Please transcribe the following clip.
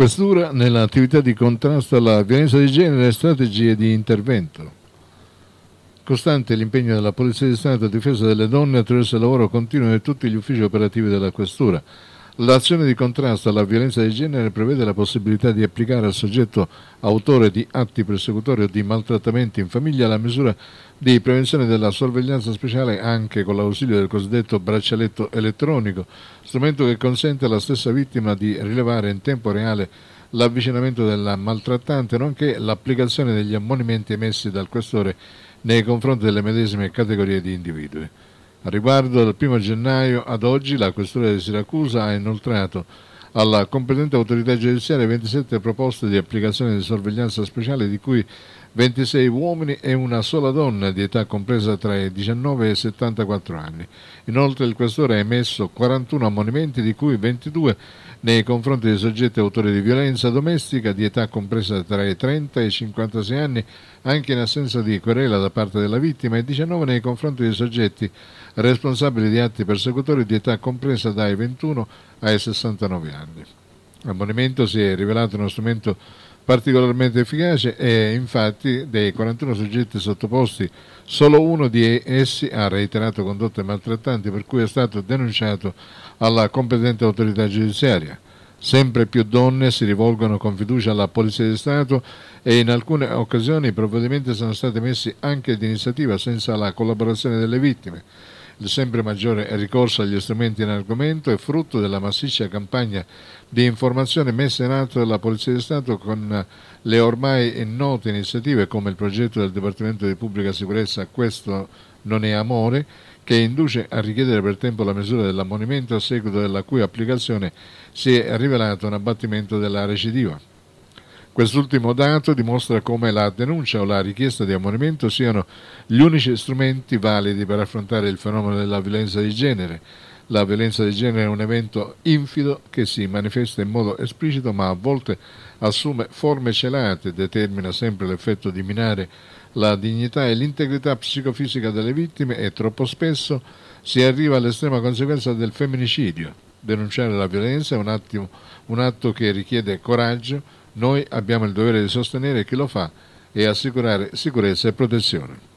Questura nell'attività di contrasto alla violenza di genere e strategie di intervento. Costante l'impegno della Polizia di Stato a difesa delle donne attraverso il lavoro continuo di tutti gli uffici operativi della Questura, L'azione di contrasto alla violenza di genere prevede la possibilità di applicare al soggetto autore di atti persecutori o di maltrattamenti in famiglia la misura di prevenzione della sorveglianza speciale anche con l'ausilio del cosiddetto braccialetto elettronico, strumento che consente alla stessa vittima di rilevare in tempo reale l'avvicinamento della maltrattante, nonché l'applicazione degli ammonimenti emessi dal questore nei confronti delle medesime categorie di individui. A riguardo, dal 1 gennaio ad oggi, la Questura di Siracusa ha inoltrato alla competente autorità giudiziaria 27 proposte di applicazione di sorveglianza speciale di cui 26 uomini e una sola donna di età compresa tra i 19 e i 74 anni. Inoltre il questore ha emesso 41 ammonimenti di cui 22 nei confronti dei soggetti autori di violenza domestica di età compresa tra i 30 e i 56 anni, anche in assenza di querela da parte della vittima, e 19 nei confronti dei soggetti responsabili di atti persecutori di età compresa dai 21 ai 69 anni. L'abbonamento si è rivelato uno strumento particolarmente efficace e infatti dei 41 soggetti sottoposti solo uno di essi ha reiterato condotte maltrattanti per cui è stato denunciato alla competente autorità giudiziaria. Sempre più donne si rivolgono con fiducia alla Polizia di Stato e in alcune occasioni i provvedimenti sono stati messi anche d'iniziativa senza la collaborazione delle vittime. Il sempre maggiore ricorso agli strumenti in argomento è frutto della massiccia campagna di informazione messa in atto dalla Polizia di Stato con le ormai note iniziative come il progetto del Dipartimento di Pubblica Sicurezza Questo non è amore, che induce a richiedere per tempo la misura dell'ammonimento a seguito della cui applicazione si è rivelato un abbattimento della recidiva. Quest'ultimo dato dimostra come la denuncia o la richiesta di ammonimento siano gli unici strumenti validi per affrontare il fenomeno della violenza di genere. La violenza di genere è un evento infido che si manifesta in modo esplicito ma a volte assume forme celate e determina sempre l'effetto di minare la dignità e l'integrità psicofisica delle vittime e troppo spesso si arriva all'estrema conseguenza del femminicidio. Denunciare la violenza è un, attimo, un atto che richiede coraggio, noi abbiamo il dovere di sostenere chi lo fa e assicurare sicurezza e protezione.